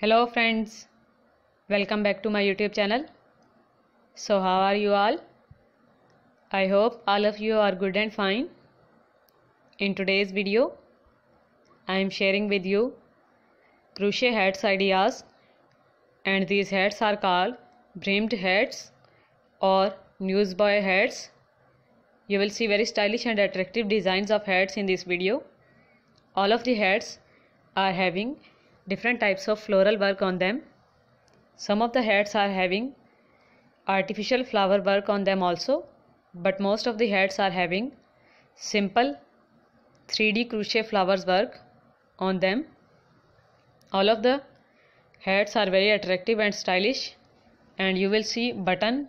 hello friends welcome back to my youtube channel so how are you all i hope all of you are good and fine in today's video i am sharing with you crochet hats ideas and these hats are called brimmed hats or newsboy hats you will see very stylish and attractive designs of hats in this video all of the hats are having different types of floral work on them. Some of the heads are having artificial flower work on them also, but most of the heads are having simple 3D crochet flowers work on them. All of the heads are very attractive and stylish and you will see button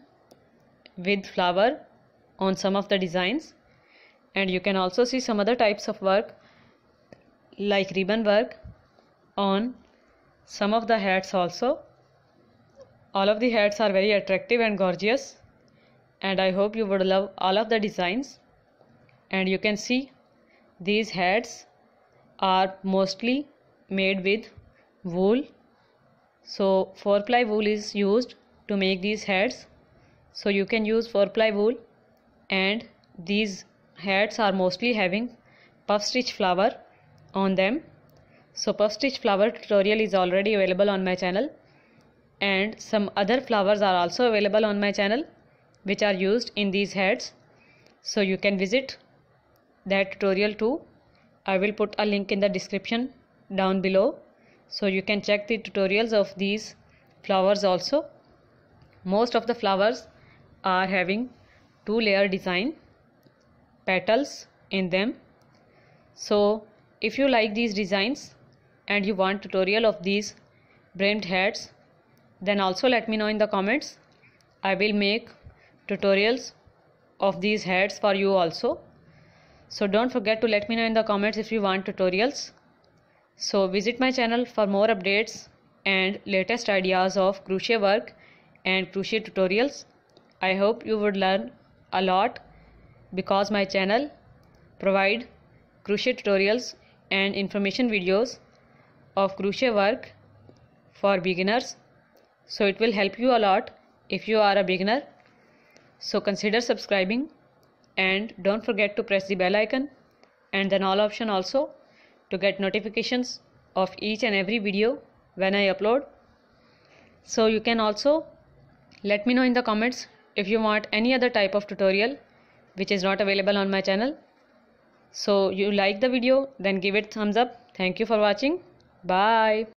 with flower on some of the designs and you can also see some other types of work like ribbon work on some of the hats also. All of the hats are very attractive and gorgeous and I hope you would love all of the designs and you can see these hats are mostly made with wool so 4 ply wool is used to make these hats so you can use 4 ply wool and these hats are mostly having puff stitch flower on them so puff stitch flower tutorial is already available on my channel and some other flowers are also available on my channel which are used in these heads. So you can visit that tutorial too. I will put a link in the description down below. So you can check the tutorials of these flowers also. Most of the flowers are having two layer design petals in them. So if you like these designs and you want tutorial of these brimmed hats then also let me know in the comments I will make tutorials of these hats for you also so don't forget to let me know in the comments if you want tutorials so visit my channel for more updates and latest ideas of crochet work and crochet tutorials I hope you would learn a lot because my channel provide crochet tutorials and information videos of crochet work for beginners so it will help you a lot if you are a beginner so consider subscribing and don't forget to press the bell icon and then all option also to get notifications of each and every video when I upload so you can also let me know in the comments if you want any other type of tutorial which is not available on my channel so you like the video then give it thumbs up thank you for watching Bye.